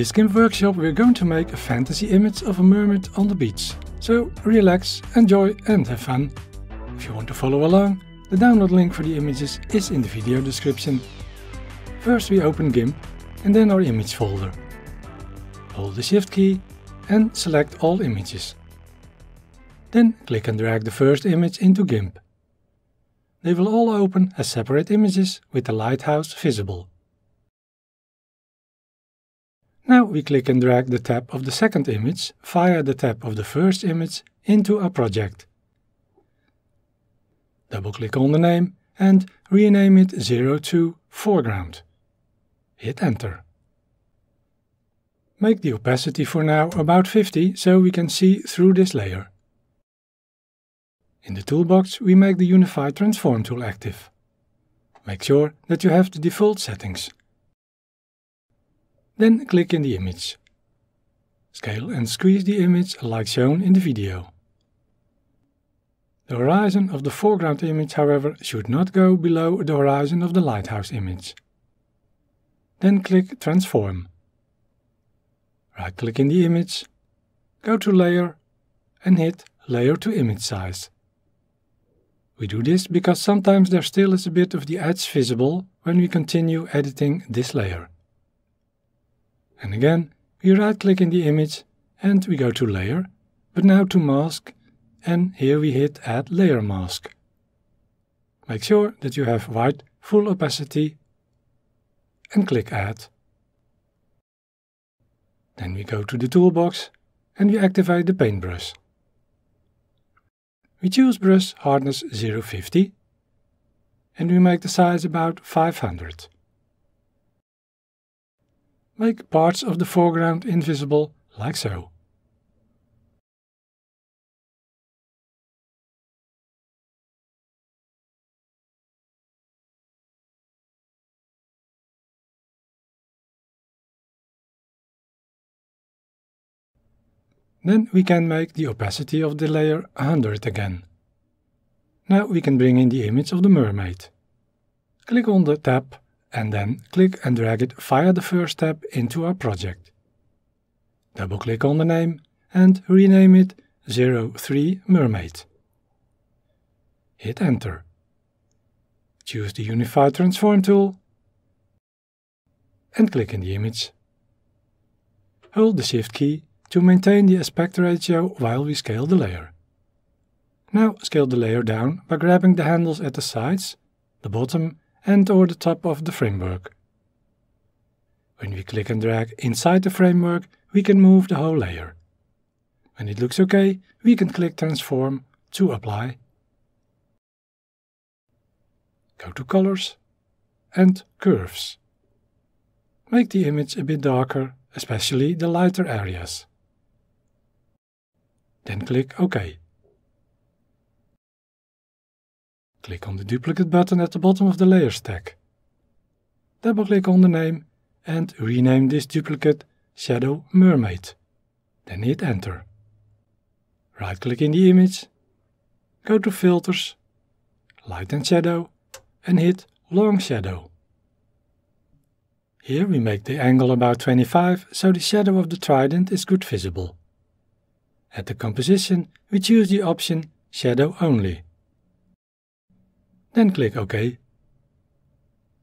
this GIMP workshop we're going to make a fantasy image of a mermaid on the beach. So relax, enjoy and have fun. If you want to follow along, the download link for the images is in the video description. First we open GIMP and then our image folder. Hold the shift key and select all images. Then click and drag the first image into GIMP. They will all open as separate images with the lighthouse visible. Now we click and drag the tab of the second image via the tab of the first image into our project. Double-click on the name and rename it 02 Foreground. Hit Enter. Make the opacity for now about 50 so we can see through this layer. In the toolbox we make the Unified Transform tool active. Make sure that you have the default settings then click in the image. Scale and squeeze the image like shown in the video. The horizon of the foreground image, however, should not go below the horizon of the lighthouse image. Then click Transform. Right-click in the image, go to Layer and hit Layer to Image Size. We do this because sometimes there still is a bit of the edge visible when we continue editing this layer. And again, we right click in the image and we go to layer, but now to mask, and here we hit add layer mask. Make sure that you have white full opacity and click add. Then we go to the toolbox and we activate the paintbrush. We choose brush hardness 050 and we make the size about 500 make parts of the foreground invisible like so. Then we can make the opacity of the layer 100 again. Now we can bring in the image of the mermaid. Click on the tab and then click and drag it via the first tab into our project. Double click on the name and rename it 03 Mermaid. Hit enter. Choose the Unify Transform tool and click in the image. Hold the Shift key to maintain the aspect ratio while we scale the layer. Now scale the layer down by grabbing the handles at the sides, the bottom and over the top of the framework. When we click and drag inside the framework, we can move the whole layer. When it looks okay, we can click transform to apply. Go to colors and curves. Make the image a bit darker, especially the lighter areas. Then click OK. Click on the duplicate button at the bottom of the Layers stack. Double click on the name and rename this duplicate Shadow Mermaid. Then hit enter. Right click in the image, go to filters, light and shadow and hit long shadow. Here we make the angle about 25 so the shadow of the trident is good visible. At the composition we choose the option shadow only then click OK.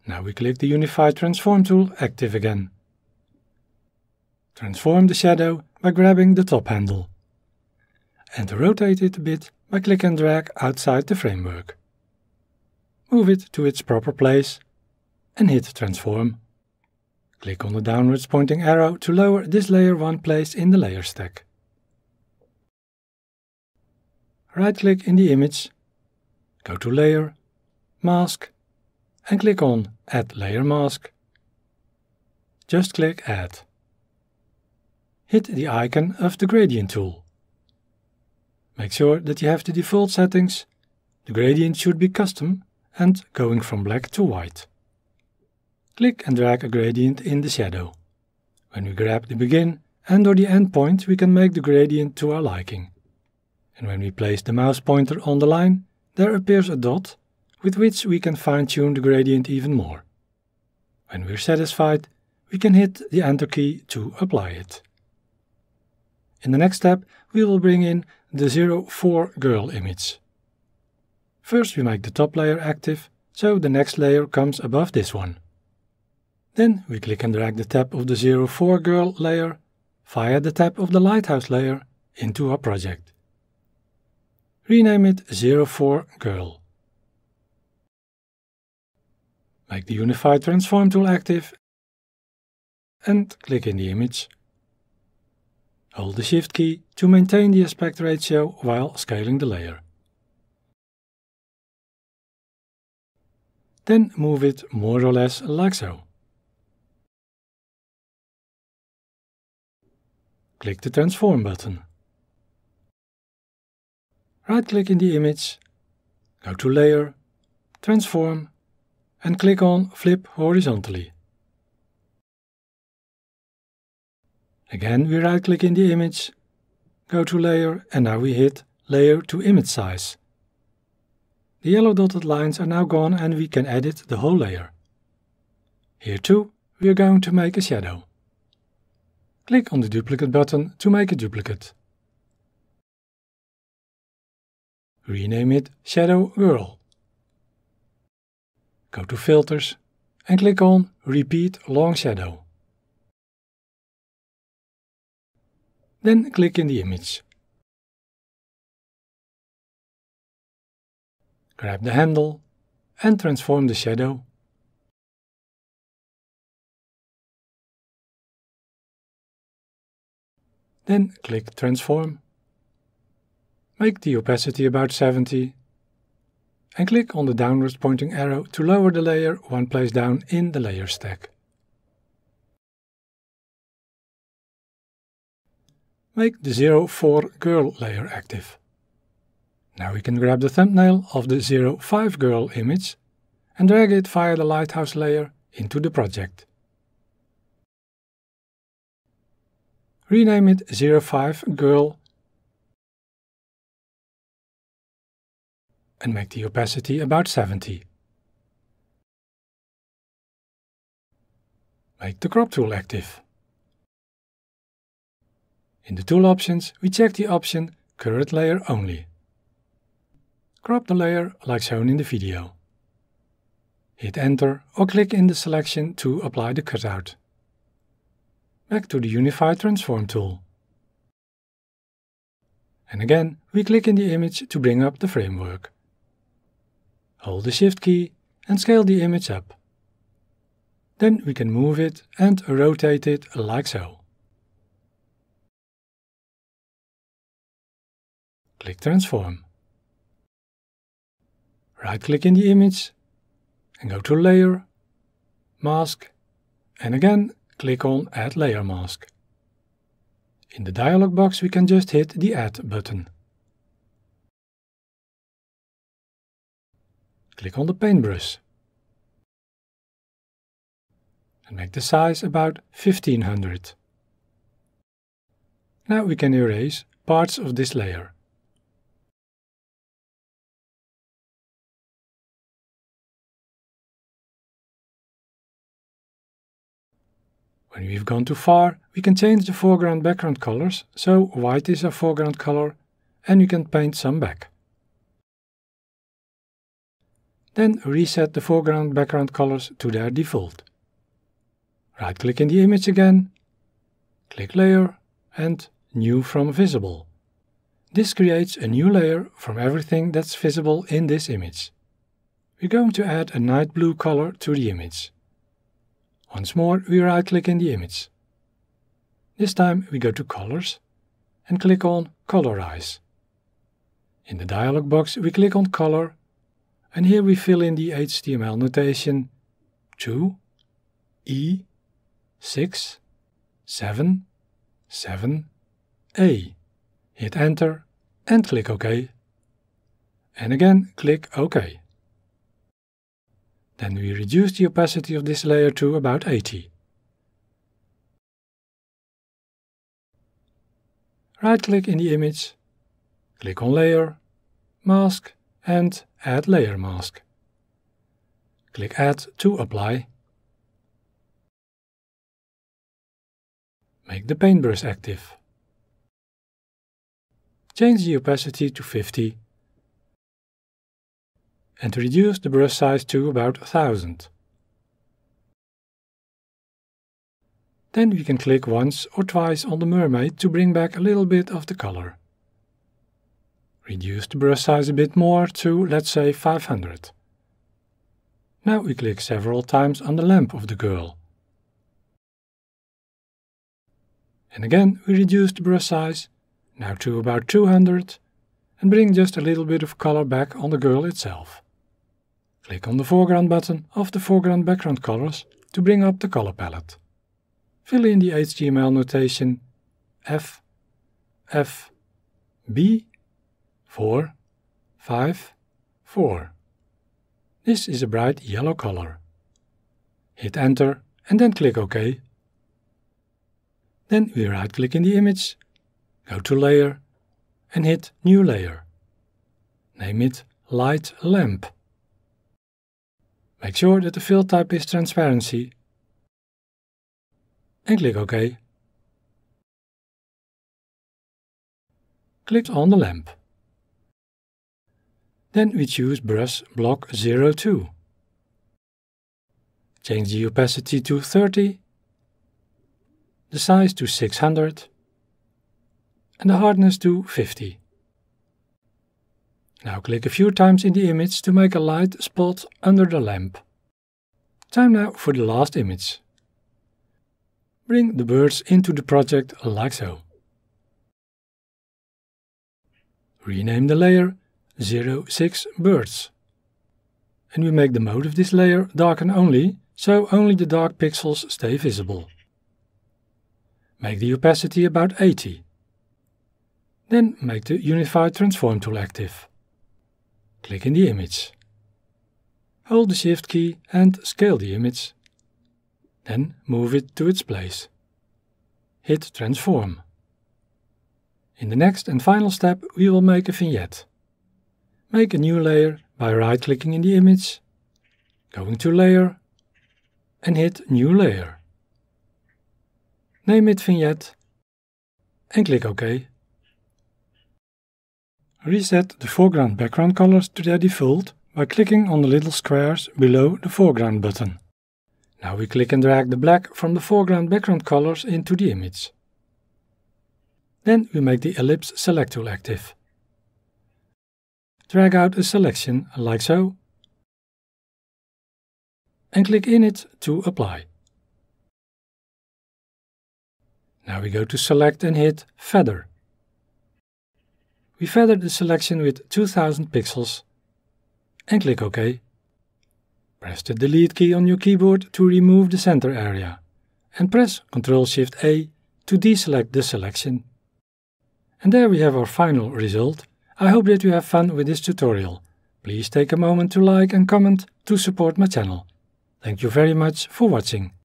Now we click the Unified Transform tool active again. Transform the shadow by grabbing the top handle. And rotate it a bit by click and drag outside the framework. Move it to its proper place and hit transform. Click on the downwards pointing arrow to lower this layer 1 place in the layer stack. Right click in the image, go to layer Mask, and click on Add Layer Mask. Just click Add. Hit the icon of the gradient tool. Make sure that you have the default settings. The gradient should be custom and going from black to white. Click and drag a gradient in the shadow. When we grab the begin and or the end point, we can make the gradient to our liking. And when we place the mouse pointer on the line, there appears a dot with which we can fine-tune the gradient even more. When we're satisfied, we can hit the Enter key to apply it. In the next step, we will bring in the 04 girl image. First we make the top layer active, so the next layer comes above this one. Then we click and drag the tab of the 04 girl layer via the tab of the lighthouse layer into our project. Rename it 04 girl make the Unify Transform tool active and click in the image. Hold the Shift key to maintain the aspect ratio while scaling the layer. Then move it more or less like so. Click the Transform button. Right-click in the image, go to Layer, Transform and click on Flip Horizontally. Again we right click in the image, go to Layer and now we hit Layer to Image Size. The yellow dotted lines are now gone and we can edit the whole layer. Here too, we are going to make a shadow. Click on the duplicate button to make a duplicate. Rename it Shadow Girl. Go to Filters and click on Repeat Long Shadow. Then click in the image. Grab the handle and transform the shadow. Then click Transform. Make the opacity about 70 and click on the downwards pointing arrow to lower the layer one place down in the layer stack. Make the 04 girl layer active. Now we can grab the thumbnail of the 05 girl image and drag it via the lighthouse layer into the project. Rename it 05 girl and make the opacity about 70. Make the crop tool active. In the tool options, we check the option Current Layer Only. Crop the layer like shown in the video. Hit Enter or click in the selection to apply the cutout. Back to the Unify Transform tool. And again, we click in the image to bring up the framework. Hold the shift key and scale the image up. Then we can move it and rotate it like so. Click transform. Right click in the image and go to layer, mask and again click on add layer mask. In the dialog box we can just hit the add button. Click on the paintbrush and make the size about 1500. Now we can erase parts of this layer. When we've gone too far, we can change the foreground background colors, so white is our foreground color, and you can paint some back then reset the foreground background colors to their default. Right-click in the image again, click Layer and New from Visible. This creates a new layer from everything that's visible in this image. We're going to add a night blue color to the image. Once more we right-click in the image. This time we go to Colors and click on Colorize. In the dialog box we click on Color and here we fill in the HTML notation 2, E, 6, 7, 7, A. Hit enter and click OK. And again click OK. Then we reduce the opacity of this layer to about 80. Right click in the image, click on layer, mask and Add Layer Mask. Click Add to apply. Make the paintbrush active. Change the opacity to 50 and reduce the brush size to about 1000. Then we can click once or twice on the mermaid to bring back a little bit of the color reduce the brush size a bit more to, let's say, 500. Now we click several times on the lamp of the girl. And again we reduce the brush size, now to about 200, and bring just a little bit of color back on the girl itself. Click on the foreground button of the foreground background colors to bring up the color palette. Fill in the HTML notation F, F, B Four, five, four. This is a bright yellow color. Hit enter and then click OK. Then we right click in the image, go to layer and hit new layer. Name it light lamp. Make sure that the fill type is transparency and click OK. Click on the lamp. Then we choose brush block 02. Change the opacity to 30, the size to 600 and the hardness to 50. Now click a few times in the image to make a light spot under the lamp. Time now for the last image. Bring the birds into the project like so. Rename the layer 0,6 birds. And we make the mode of this layer darken only, so only the dark pixels stay visible. Make the opacity about 80. Then make the Unify Transform tool active. Click in the image. Hold the Shift key and scale the image. Then move it to its place. Hit Transform. In the next and final step we will make a vignette. Make a new layer by right clicking in the image, going to layer and hit new layer. Name it vignette and click OK. Reset the foreground background colors to their default by clicking on the little squares below the foreground button. Now we click and drag the black from the foreground background colors into the image. Then we make the ellipse select tool active drag out a selection like so and click in it to apply. Now we go to select and hit feather. We feather the selection with 2000 pixels and click OK. Press the delete key on your keyboard to remove the center area and press Ctrl Shift A to deselect the selection. And there we have our final result. I hope that you have fun with this tutorial. Please take a moment to like and comment to support my channel. Thank you very much for watching.